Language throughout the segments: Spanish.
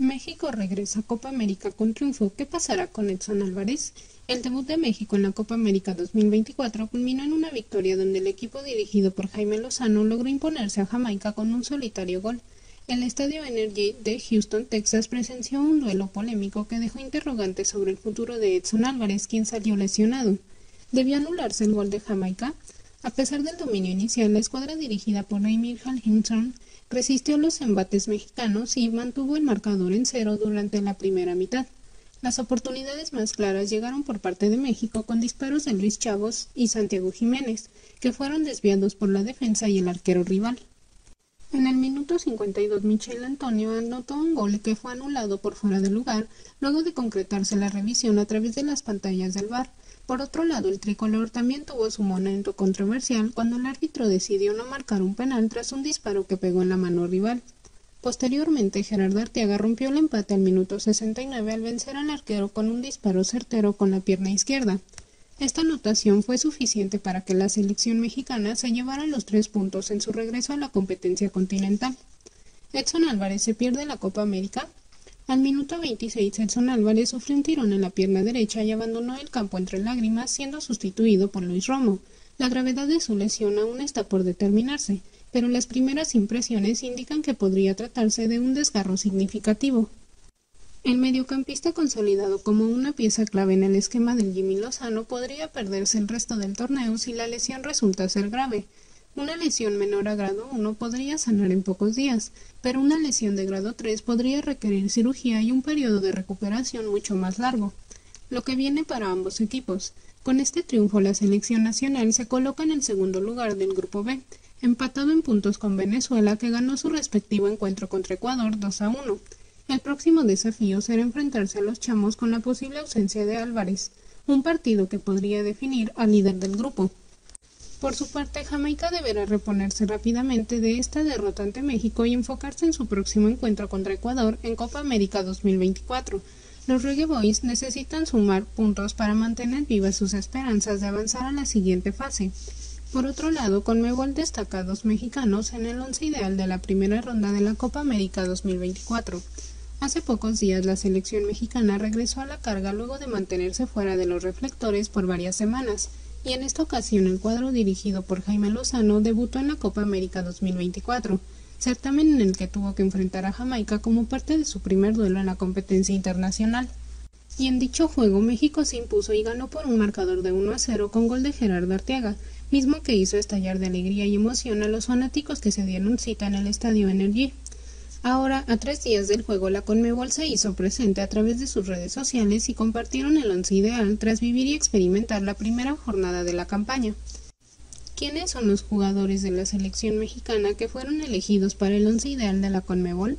México regresa a Copa América con triunfo. ¿Qué pasará con Edson Álvarez? El debut de México en la Copa América 2024 culminó en una victoria donde el equipo dirigido por Jaime Lozano logró imponerse a Jamaica con un solitario gol. El Estadio Energy de Houston, Texas, presenció un duelo polémico que dejó interrogantes sobre el futuro de Edson Álvarez, quien salió lesionado. ¿Debió anularse el gol de Jamaica? A pesar del dominio inicial, la escuadra dirigida por Hall resistió los embates mexicanos y mantuvo el marcador en cero durante la primera mitad. Las oportunidades más claras llegaron por parte de México con disparos de Luis Chavos y Santiago Jiménez, que fueron desviados por la defensa y el arquero rival. En el minuto 52 Michel Antonio anotó un gol que fue anulado por fuera de lugar luego de concretarse la revisión a través de las pantallas del bar. Por otro lado, el tricolor también tuvo su momento controversial cuando el árbitro decidió no marcar un penal tras un disparo que pegó en la mano rival. Posteriormente, Gerardo Arteaga rompió el empate al minuto 69 al vencer al arquero con un disparo certero con la pierna izquierda. Esta anotación fue suficiente para que la selección mexicana se llevara los tres puntos en su regreso a la competencia continental. Edson Álvarez se pierde la Copa América al minuto 26, Edson Álvarez sufrió un tirón en la pierna derecha y abandonó el campo entre lágrimas, siendo sustituido por Luis Romo. La gravedad de su lesión aún está por determinarse, pero las primeras impresiones indican que podría tratarse de un desgarro significativo. El mediocampista consolidado como una pieza clave en el esquema del Jimmy Lozano podría perderse el resto del torneo si la lesión resulta ser grave, una lesión menor a grado 1 podría sanar en pocos días, pero una lesión de grado 3 podría requerir cirugía y un periodo de recuperación mucho más largo, lo que viene para ambos equipos. Con este triunfo la selección nacional se coloca en el segundo lugar del grupo B, empatado en puntos con Venezuela que ganó su respectivo encuentro contra Ecuador 2 a 1. El próximo desafío será enfrentarse a los chamos con la posible ausencia de Álvarez, un partido que podría definir al líder del grupo. Por su parte, Jamaica deberá reponerse rápidamente de esta derrota ante México y enfocarse en su próximo encuentro contra Ecuador en Copa América 2024. Los Reggae Boys necesitan sumar puntos para mantener vivas sus esperanzas de avanzar a la siguiente fase. Por otro lado, con nuevo destacados mexicanos en el once ideal de la primera ronda de la Copa América 2024. Hace pocos días la selección mexicana regresó a la carga luego de mantenerse fuera de los reflectores por varias semanas y en esta ocasión el cuadro dirigido por Jaime Lozano debutó en la Copa América 2024, certamen en el que tuvo que enfrentar a Jamaica como parte de su primer duelo en la competencia internacional. Y en dicho juego México se impuso y ganó por un marcador de 1 a 0 con gol de Gerardo Arteaga, mismo que hizo estallar de alegría y emoción a los fanáticos que se dieron cita en el Estadio Energy Ahora, a tres días del juego, la Conmebol se hizo presente a través de sus redes sociales y compartieron el once ideal tras vivir y experimentar la primera jornada de la campaña. ¿Quiénes son los jugadores de la selección mexicana que fueron elegidos para el once ideal de la Conmebol?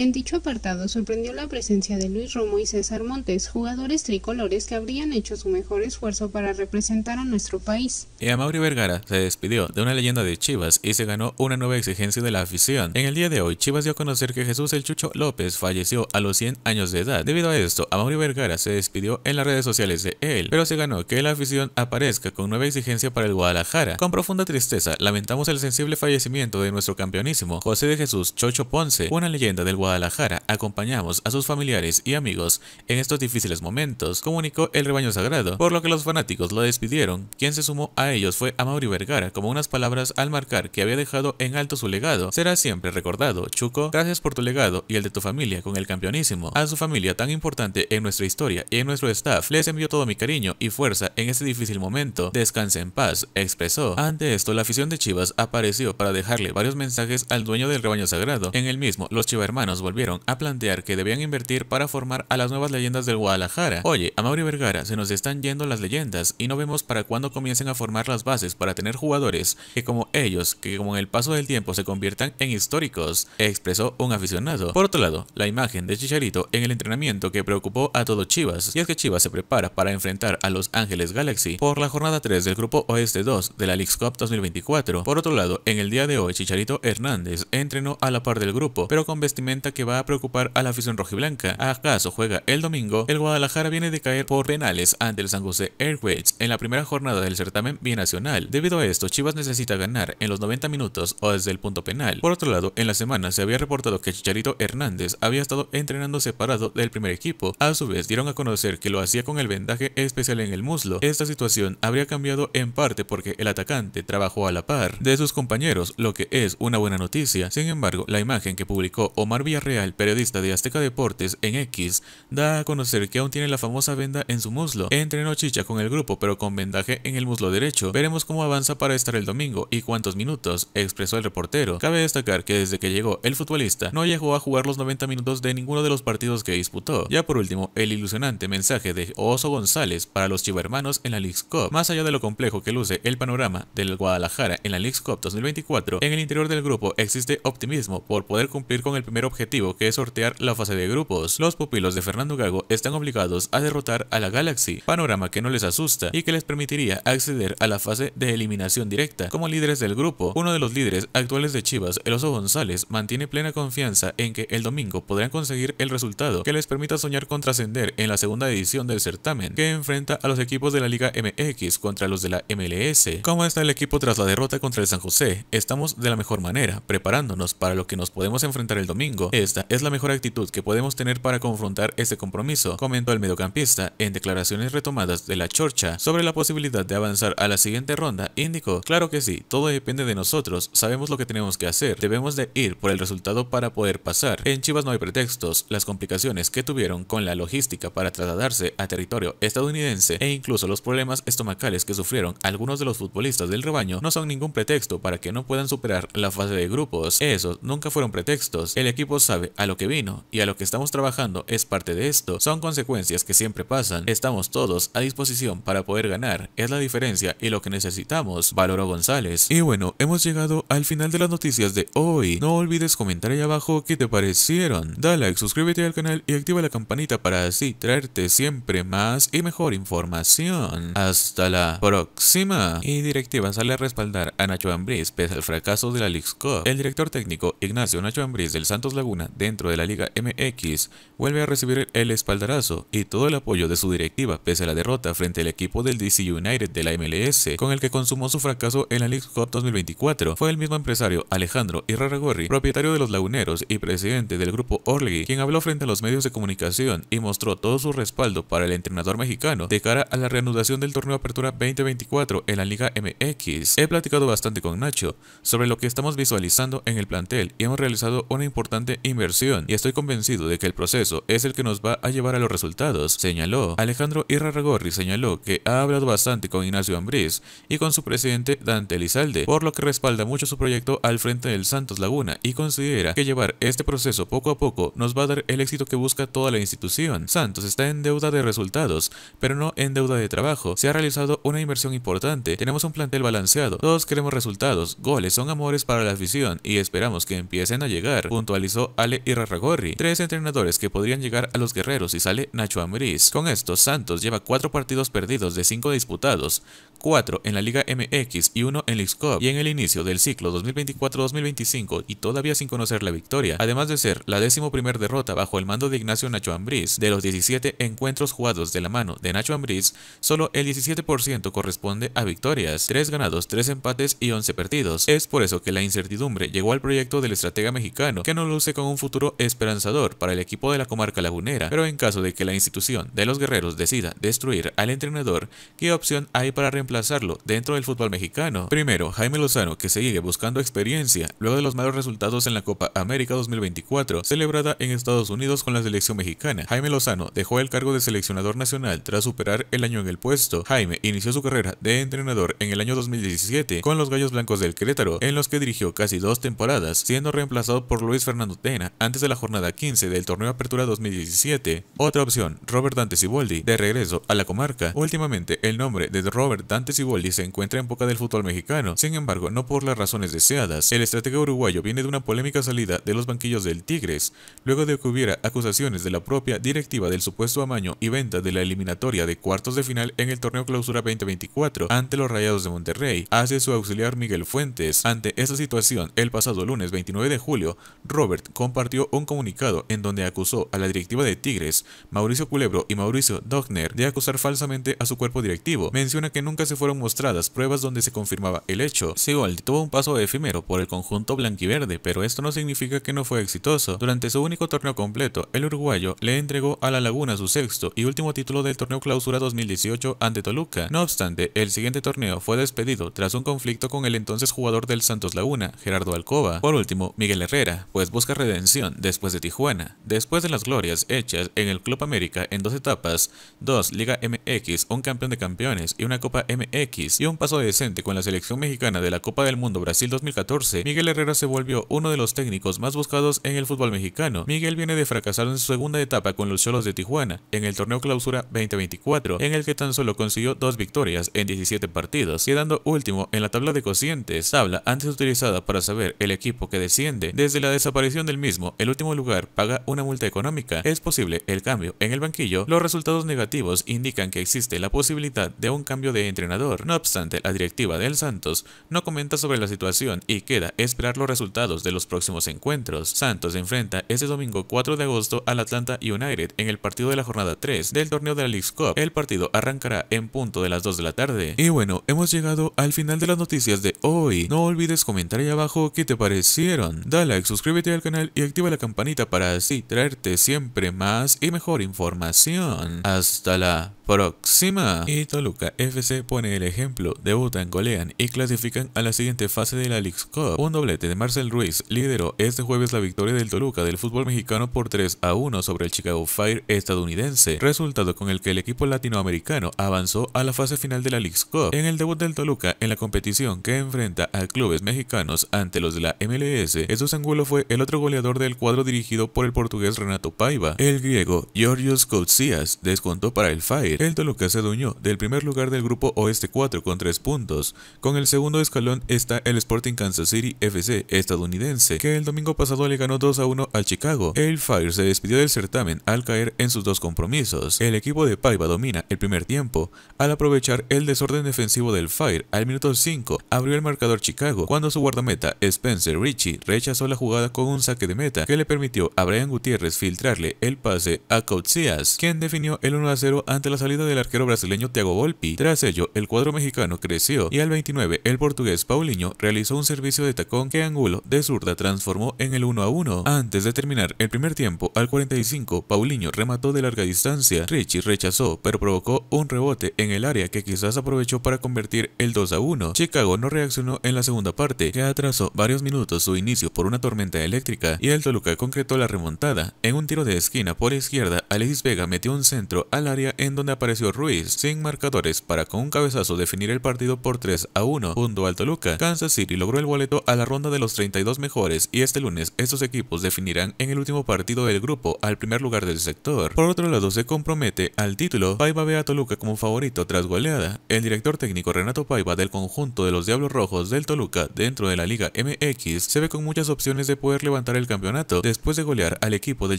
En dicho apartado sorprendió la presencia de Luis Romo y César Montes, jugadores tricolores que habrían hecho su mejor esfuerzo para representar a nuestro país. Y Mauri Vergara se despidió de una leyenda de Chivas y se ganó una nueva exigencia de la afición. En el día de hoy, Chivas dio a conocer que Jesús el Chucho López falleció a los 100 años de edad. Debido a esto, Mauri Vergara se despidió en las redes sociales de él, pero se ganó que la afición aparezca con nueva exigencia para el Guadalajara. Con profunda tristeza, lamentamos el sensible fallecimiento de nuestro campeonísimo José de Jesús Chocho Ponce, una leyenda del Guadalajara Guadalajara acompañamos a sus familiares y amigos en estos difíciles momentos, comunicó el rebaño sagrado, por lo que los fanáticos lo despidieron. Quien se sumó a ellos fue a Mauri Vergara, como unas palabras al marcar que había dejado en alto su legado. Será siempre recordado, Chuco, gracias por tu legado y el de tu familia con el campeonísimo. A su familia tan importante en nuestra historia y en nuestro staff, les envío todo mi cariño y fuerza en este difícil momento. Descanse en paz, expresó. Ante esto, la afición de Chivas apareció para dejarle varios mensajes al dueño del rebaño sagrado. En el mismo, los Chiva nos volvieron a plantear que debían invertir para formar a las nuevas leyendas del Guadalajara. Oye, a Mauri Vergara se nos están yendo las leyendas y no vemos para cuándo comiencen a formar las bases para tener jugadores que como ellos, que como el paso del tiempo se conviertan en históricos, expresó un aficionado. Por otro lado, la imagen de Chicharito en el entrenamiento que preocupó a todo Chivas, y es que Chivas se prepara para enfrentar a Los Ángeles Galaxy por la jornada 3 del grupo Oeste 2 de la League Cup 2024. Por otro lado, en el día de hoy Chicharito Hernández entrenó a la par del grupo, pero con vestimenta que va a preocupar a la afición rojiblanca. ¿Acaso juega el domingo? El Guadalajara viene de caer por penales ante el San José Airways en la primera jornada del certamen binacional. Debido a esto, Chivas necesita ganar en los 90 minutos o desde el punto penal. Por otro lado, en la semana se había reportado que Chicharito Hernández había estado entrenando separado del primer equipo. A su vez, dieron a conocer que lo hacía con el vendaje especial en el muslo. Esta situación habría cambiado en parte porque el atacante trabajó a la par de sus compañeros, lo que es una buena noticia. Sin embargo, la imagen que publicó Omar real periodista de Azteca Deportes en X, da a conocer que aún tiene la famosa venda en su muslo. Entrenó chicha con el grupo, pero con vendaje en el muslo derecho. Veremos cómo avanza para estar el domingo y cuántos minutos, expresó el reportero. Cabe destacar que desde que llegó el futbolista no llegó a jugar los 90 minutos de ninguno de los partidos que disputó. Ya por último, el ilusionante mensaje de Oso González para los chivermanos en la League Cup. Más allá de lo complejo que luce el panorama del Guadalajara en la League Cup 2024, en el interior del grupo existe optimismo por poder cumplir con el primer objetivo objetivo que es sortear la fase de grupos. Los pupilos de Fernando Gago están obligados a derrotar a la Galaxy, panorama que no les asusta y que les permitiría acceder a la fase de eliminación directa. Como líderes del grupo, uno de los líderes actuales de Chivas, el González, mantiene plena confianza en que el domingo podrán conseguir el resultado que les permita soñar con trascender en la segunda edición del certamen, que enfrenta a los equipos de la Liga MX contra los de la MLS. ¿Cómo está el equipo tras la derrota contra el San José? Estamos de la mejor manera, preparándonos para lo que nos podemos enfrentar el domingo esta es la mejor actitud que podemos tener para confrontar ese compromiso, comentó el mediocampista en declaraciones retomadas de la Chorcha sobre la posibilidad de avanzar a la siguiente ronda. Indicó, claro que sí, todo depende de nosotros, sabemos lo que tenemos que hacer, debemos de ir por el resultado para poder pasar. En Chivas no hay pretextos, las complicaciones que tuvieron con la logística para trasladarse a territorio estadounidense e incluso los problemas estomacales que sufrieron algunos de los futbolistas del rebaño no son ningún pretexto para que no puedan superar la fase de grupos. Esos nunca fueron pretextos. El equipo sabe a lo que vino y a lo que estamos trabajando es parte de esto. Son consecuencias que siempre pasan. Estamos todos a disposición para poder ganar. Es la diferencia y lo que necesitamos, valoro González. Y bueno, hemos llegado al final de las noticias de hoy. No olvides comentar ahí abajo qué te parecieron. Da like, suscríbete al canal y activa la campanita para así traerte siempre más y mejor información. Hasta la próxima. Y directiva sale a respaldar a Nacho Ambriz pese al fracaso de la Lix Cup. El director técnico Ignacio Nacho Ambriz del Santos Laguna dentro de la Liga MX vuelve a recibir el espaldarazo y todo el apoyo de su directiva pese a la derrota frente al equipo del DC United de la MLS, con el que consumó su fracaso en la League Cup 2024. Fue el mismo empresario Alejandro Irraragorri, propietario de los Laguneros y presidente del grupo Orlegi quien habló frente a los medios de comunicación y mostró todo su respaldo para el entrenador mexicano de cara a la reanudación del torneo Apertura 2024 en la Liga MX. He platicado bastante con Nacho sobre lo que estamos visualizando en el plantel y hemos realizado una importante inversión y estoy convencido de que el proceso es el que nos va a llevar a los resultados, señaló. Alejandro Irraragorri. señaló que ha hablado bastante con Ignacio Ambriz y con su presidente Dante Elizalde, por lo que respalda mucho su proyecto al frente del Santos Laguna y considera que llevar este proceso poco a poco nos va a dar el éxito que busca toda la institución. Santos está en deuda de resultados, pero no en deuda de trabajo. Se ha realizado una inversión importante, tenemos un plantel balanceado, todos queremos resultados, goles son amores para la afición y esperamos que empiecen a llegar, puntualizó Ale Ale Irarragorri, tres entrenadores que podrían llegar a los guerreros y sale Nacho Ambriz. Con esto, Santos lleva cuatro partidos perdidos de cinco disputados, cuatro en la Liga MX y uno en el Cup, y en el inicio del ciclo 2024-2025 y todavía sin conocer la victoria, además de ser la décimo primer derrota bajo el mando de Ignacio Nacho Ambriz. De los 17 encuentros jugados de la mano de Nacho Ambriz, solo el 17% corresponde a victorias, Tres ganados, tres empates y 11 perdidos. Es por eso que la incertidumbre llegó al proyecto del estratega mexicano, que no luce con un futuro esperanzador para el equipo de la comarca lagunera, pero en caso de que la institución de los guerreros decida destruir al entrenador, ¿qué opción hay para reemplazarlo dentro del fútbol mexicano? Primero, Jaime Lozano, que sigue buscando experiencia luego de los malos resultados en la Copa América 2024, celebrada en Estados Unidos con la selección mexicana. Jaime Lozano dejó el cargo de seleccionador nacional tras superar el año en el puesto. Jaime inició su carrera de entrenador en el año 2017 con los Gallos Blancos del Querétaro, en los que dirigió casi dos temporadas, siendo reemplazado por Luis Fernando antes de la jornada 15 del torneo Apertura 2017. Otra opción, Robert Dante Boldi de regreso a la comarca. Últimamente, el nombre de Robert Dante Boldi se encuentra en boca del fútbol mexicano, sin embargo, no por las razones deseadas. El estratega uruguayo viene de una polémica salida de los banquillos del Tigres, luego de que hubiera acusaciones de la propia directiva del supuesto amaño y venta de la eliminatoria de cuartos de final en el torneo Clausura 2024 ante los Rayados de Monterrey, hace su auxiliar Miguel Fuentes. Ante esta situación, el pasado lunes 29 de julio, Robert compartió un comunicado en donde acusó a la directiva de Tigres, Mauricio Culebro y Mauricio Dogner, de acusar falsamente a su cuerpo directivo. Menciona que nunca se fueron mostradas pruebas donde se confirmaba el hecho. Seold tuvo un paso efímero por el conjunto blanquiverde, pero esto no significa que no fue exitoso. Durante su único torneo completo, el uruguayo le entregó a la Laguna su sexto y último título del torneo clausura 2018 ante Toluca. No obstante, el siguiente torneo fue despedido tras un conflicto con el entonces jugador del Santos Laguna, Gerardo Alcoba. Por último, Miguel Herrera, pues buscar redención después de Tijuana. Después de las glorias hechas en el Club América en dos etapas, dos Liga MX, un campeón de campeones y una Copa MX y un paso decente con la selección mexicana de la Copa del Mundo Brasil 2014, Miguel Herrera se volvió uno de los técnicos más buscados en el fútbol mexicano. Miguel viene de fracasar en su segunda etapa con los Cholos de Tijuana en el torneo Clausura 2024, en el que tan solo consiguió dos victorias en 17 partidos, quedando último en la tabla de cocientes, tabla antes utilizada para saber el equipo que desciende desde la desaparición de el mismo, el último lugar paga una multa económica, es posible el cambio en el banquillo, los resultados negativos indican que existe la posibilidad de un cambio de entrenador. No obstante, la directiva del Santos no comenta sobre la situación y queda esperar los resultados de los próximos encuentros. Santos enfrenta este domingo 4 de agosto al Atlanta United en el partido de la jornada 3 del torneo de la League Cup. El partido arrancará en punto de las 2 de la tarde. Y bueno, hemos llegado al final de las noticias de hoy. No olvides comentar ahí abajo qué te parecieron. Dale like, suscríbete al canal y activa la campanita para así traerte siempre más y mejor información. Hasta la próxima. Y Toluca FC pone el ejemplo, debutan, golean y clasifican a la siguiente fase de la League Cup. Un doblete de Marcel Ruiz lideró este jueves la victoria del Toluca del fútbol mexicano por 3 a 1 sobre el Chicago Fire estadounidense, resultado con el que el equipo latinoamericano avanzó a la fase final de la League Cup. En el debut del Toluca en la competición que enfrenta a clubes mexicanos ante los de la MLS, Jesús Angulo fue el otro gol goleador del cuadro dirigido por el portugués Renato Paiva. El griego Georgios Koutsias descontó para el Fire. El Toluca se adueñó del primer lugar del grupo Oeste 4 con 3 puntos. Con el segundo escalón está el Sporting Kansas City FC estadounidense, que el domingo pasado le ganó 2 a 1 al Chicago. El Fire se despidió del certamen al caer en sus dos compromisos. El equipo de Paiva domina el primer tiempo al aprovechar el desorden defensivo del Fire. Al minuto 5 abrió el marcador Chicago cuando su guardameta Spencer Richie rechazó la jugada con un saque de meta que le permitió a Brian Gutiérrez filtrarle el pase a Coutseas, quien definió el 1 a 0 ante la salida del arquero brasileño Thiago Volpi. Tras ello, el cuadro mexicano creció y al 29 el portugués Paulinho realizó un servicio de tacón que Angulo de zurda transformó en el 1 a 1. Antes de terminar el primer tiempo, al 45 Paulinho remató de larga distancia, Richie rechazó pero provocó un rebote en el área que quizás aprovechó para convertir el 2 a 1. Chicago no reaccionó en la segunda parte, que atrasó varios minutos su inicio por una tormenta eléctrica y el Toluca concretó la remontada. En un tiro de esquina por izquierda, Alexis Vega metió un centro al área en donde apareció Ruiz sin marcadores para con un cabezazo definir el partido por 3 a 1 junto al Toluca. Kansas City logró el boleto a la ronda de los 32 mejores y este lunes estos equipos definirán en el último partido del grupo al primer lugar del sector. Por otro lado, se compromete al título. Paiva ve a Toluca como favorito tras goleada. El director técnico Renato Paiva del conjunto de los Diablos Rojos del Toluca dentro de la Liga MX se ve con muchas opciones de poder levantar el campeonato después de golear al equipo del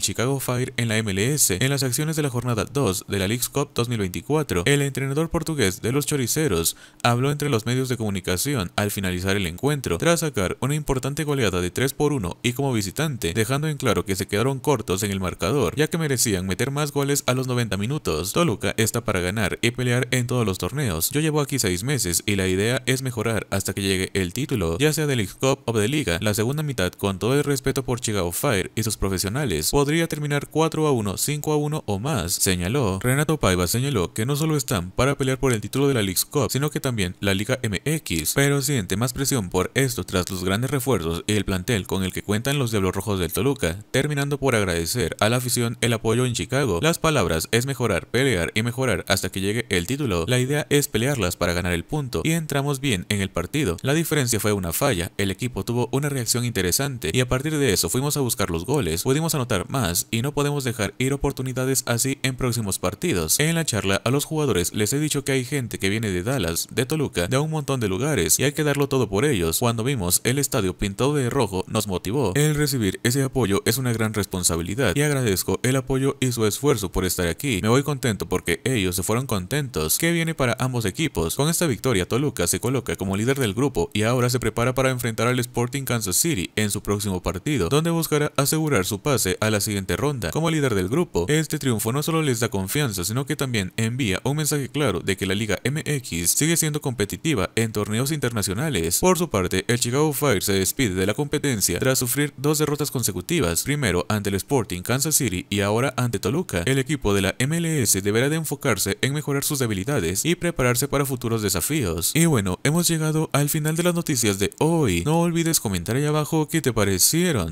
Chicago Fire en la MLS en las acciones de la jornada 2 de la League Cup 2024. El entrenador portugués de los choriceros habló entre los medios de comunicación al finalizar el encuentro tras sacar una importante goleada de 3 por 1 y como visitante, dejando en claro que se quedaron cortos en el marcador, ya que merecían meter más goles a los 90 minutos. Toluca está para ganar y pelear en todos los torneos. Yo llevo aquí 6 meses y la idea es mejorar hasta que llegue el título, ya sea de League Cup o de Liga, la segunda mitad con todo el respeto por Chicago Fire y sus profesionales podría terminar 4 a 1, 5 a 1 o más, señaló. Renato Paiva señaló que no solo están para pelear por el título de la League's Cup, sino que también la Liga MX, pero siente más presión por esto tras los grandes refuerzos y el plantel con el que cuentan los Diablos Rojos del Toluca, terminando por agradecer a la afición el apoyo en Chicago. Las palabras es mejorar, pelear y mejorar hasta que llegue el título. La idea es pelearlas para ganar el punto y entramos bien en el partido. La diferencia fue una falla, el equipo tuvo una reacción interesante y a partir de eso fuimos a buscar los goles, pudimos anotar más y no podemos dejar ir oportunidades así en próximos partidos. En la charla a los jugadores les he dicho que hay gente que viene de Dallas, de Toluca, de un montón de lugares y hay que darlo todo por ellos. Cuando vimos el estadio pintado de rojo nos motivó. El recibir ese apoyo es una gran responsabilidad y agradezco el apoyo y su esfuerzo por estar aquí. Me voy contento porque ellos se fueron contentos. ¿Qué viene para ambos equipos? Con esta victoria Toluca se coloca como líder del grupo y ahora se prepara para enfrentar al Sporting Kansas City en su próximo partido donde buscará asegurar su pase a la siguiente ronda. Como líder del grupo, este triunfo no solo les da confianza, sino que también envía un mensaje claro de que la Liga MX sigue siendo competitiva en torneos internacionales. Por su parte, el Chicago Fire se despide de la competencia tras sufrir dos derrotas consecutivas, primero ante el Sporting Kansas City y ahora ante Toluca. El equipo de la MLS deberá de enfocarse en mejorar sus debilidades y prepararse para futuros desafíos. Y bueno, hemos llegado al final de las noticias de hoy. No olvides comentar ahí abajo qué te parecieron.